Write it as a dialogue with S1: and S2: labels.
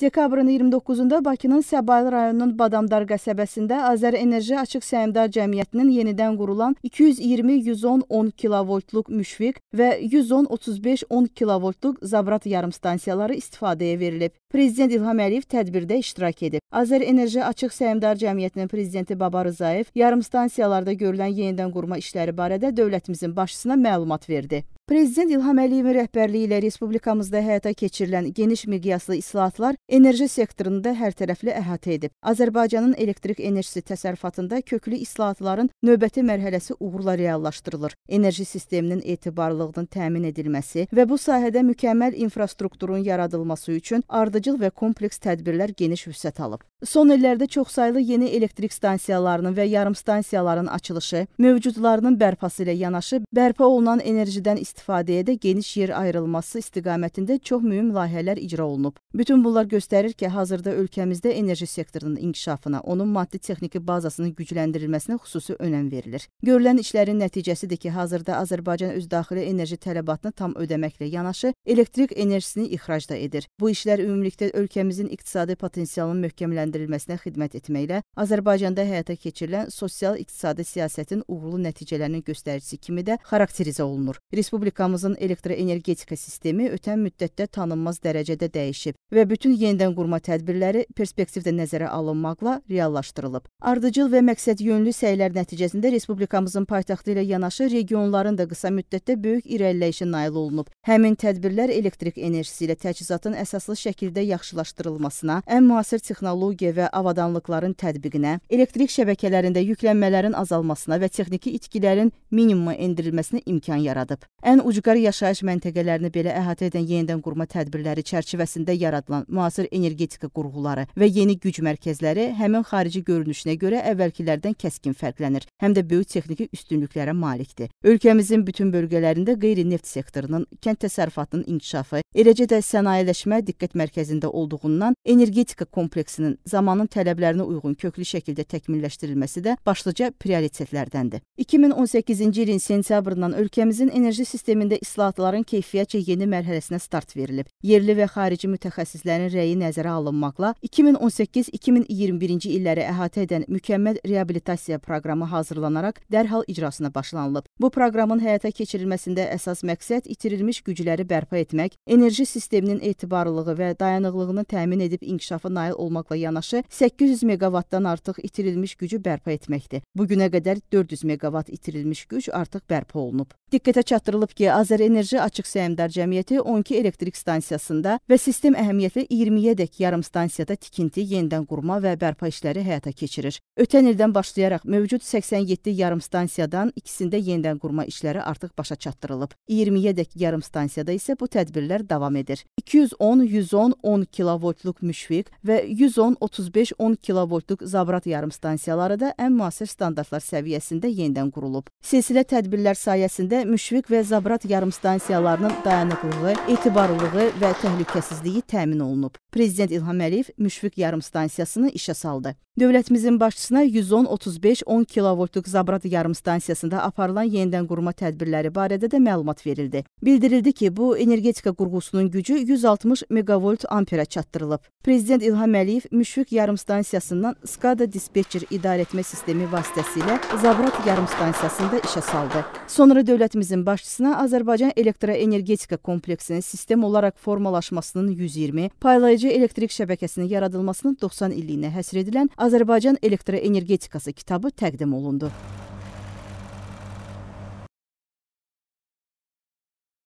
S1: Dekabrın 29-da Bakının Səbail rayonunun Badamdar qəsəbəsində Azər Enerji Açıq Səhmdar Cəmiyyətinin yenidən qurulan 220-110-10 kilovoltluq Müşfiq və 110-35-10 kilovoltluq Zabrat yarımstansiyaları istifadəyə verilib. Prezident İlham Əliyev tədbirdə iştirak edib. Azər Enerji Açıq Səhmdar Cəmiyyətinin prezidenti Baba Rzayev yarımstansiyalarda görülən yenidən qurma işləri barədə dövlətimizin başçısına məlumat verdi. Prezident İlham Əliyevin rəhbərliyi ilə respublikamızda həyata keçirilən geniş miqyaslı islahatlar enerji sektorunda hərtərəfli əhatə edib. Azərbaycanın elektrik enerjisi təsərrüfatında köklü islahatların növbəti mərhələsi uğurla reallaşdırılır. Enerji sisteminin etibarlılığının təmin edilməsi və bu sahədə mükəmməl infrastrukturun yaradılması üçün ardıcıl və kompleks tədbirlər geniş vüsət alıb. Son illərdə çoxsaylı yeni elektrik stansiyalarının və yarımstansiyaların açılışı, mövcudlarının bərpası ilə yanaşı bərpa olunan enerjidən istifadə istifadəyə də geniş yer ayrılması istiqamətində çox mühüm layihələr icra olunub. Bütün bunlar göstərir ki, hazırda ölkəmizdə enerji sektorunun inkişafına, onun maddi-texniki bazasının gücləndirilməsinə xüsusi önəm verilir. Görülən işlərin nəticəsidir ki, hazırda Azərbaycan öz daxili enerji tələbatını tam ödəməklə yanaşı, elektrik enerjisini ixrac da edir. Bu işlər ümumilikdə ölkəmizin iqtisadi potensialının möhkəmləndirilməsinə xidmət etməklə Azərbaycanda həyata keçirilən sosial-iqtisadi siyasətin uğurlu nəticələrinin göstəricisi kimi də xarakterizə olunur. Respublika Respublikamızın elektroenergetika sistemi ötən müddətdə tanınmaz dərəcədə dəyişib və bütün yenidən qurma tədbirləri perspektivdə nəzərə alınmaqla reallaşdırılıb. Ardıcıl və məqsədyönlü səylər nəticəsində respublikamızın paytaxtı ilə yanaşı regionların da qısa müddətdə böyük irəliləyişə nail olunub. Həmin tədbirlər elektrik enerjisi ilə təchizatın əsaslı şəkildə yaxşılaşdırılmasına, ən müasir texnologiya və avadanlıqların tətbiqinə, elektrik şəbəkələrində yüklənmələrin azalmasına və texniki itkilərin minimuma endirilməsinə imkan yaradıb. Ən Ölkənin ucqarı yaşayış məntəqələrini belə əhatə edən yenidən qurma tədbirləri çərçivəsində yaradılan müasir energetika qurğuları və yeni güc mərkəzləri həmin xarici görünüşünə görə əvvəlkilərdən kəskin fərqlənir, həm də böyük texniki üstünlüklərə malikdir. Ölkəmizin bütün bölgələrində qeyri-neft sektorunun, kənd təsərrüfatının inkişafı, eləcə də sənayeləşmə diqqət mərkəzində olduğundan energetika kompleksinin zamanın tələblərinə uyğun köklü şəkildə təkmilləşdirilməsi də başlıca prioritetlərdəndir. 2018-ci ilin sentyabrından ölkəmizin enerji sistemi sistemində islahatların keyfiyyətcə yeni mərhələsinə start verilib. Yerli və xarici mütəxəssislərin rəyi nəzərə alınmaqla 2018-2021-ci illəri əhatə edən mükəmməl reabilitasiya proqramı hazırlanaraq dərhal icrasına başlanılıb. Bu proqramın həyata keçirilməsində əsas məqsəd itirilmiş gücləri bərpa etmək, enerji sisteminin etibarlılığı və dayanıqlığını təmin edib inkişafa nail olmaqla yanaşı 800 meqavatdan artıq itirilmiş gücü bərpa etməkdir. Bu günə qədər 400 meqavat itirilmiş güc artıq bərpa olunub. Diqqətə çatdırılıb ki, Azərenerji Açıq Səhmdar Cəmiyyəti 12 elektrik stansiyasında və sistem əhəmiyyətli 20-yədək yarımstansiyada tikinti, yenidən qurma və bərpa işləri həyata keçirir. Ötən ildən başlayaraq mövcud 87 yarımstansiyadan ikisində yenidən qurma işləri artıq başa çatdırılıb. 20-yədək yarımstansiyada isə bu tədbirlər davam edir. 210, 110, 10 kilovoltluq müşfiq və 110, 35, 10 kilovoltluq Zabrat yarımstansiyaları da ən müasir standartlar səviyyəsində yenidən qurulub. Silsilə tədbirlər sayəsində müşfiq və Zabrat istixbarat yarımstansiyalarının dayanıqlığı, etibarlılığı və təhlükəsizliyi təmin olunub. Prezident İlham Əliyev Müşfiq yarımstansiyasını işə saldı. Dövlətimizin başçısına 110-35-10 kilovoltluq Zabrat yarımstansiyasında aparılan yenidən qurma tədbirləri barədə də məlumat verildi. Bildirildi ki, bu energetika qurğusunun gücü 160 meqavolt amperə çatdırılıb. Prezident İlham Əliyev Müşfiq yarımstansiyasından SCADA dispetçer idarəetmə sistemi vasitəsilə Zabrat yarımstansiyasında işə saldı. Sonra dövlətimizin başçısına Azərbaycana Azərbaycan elektroenergetika kompleksinin sistem olaraq formalaşmasının 120, paylayıcı elektrik şəbəkəsinin yaradılmasının 90 illiyinə həsr edilən Azərbaycan elektroenergetikası kitabı təqdim olundu.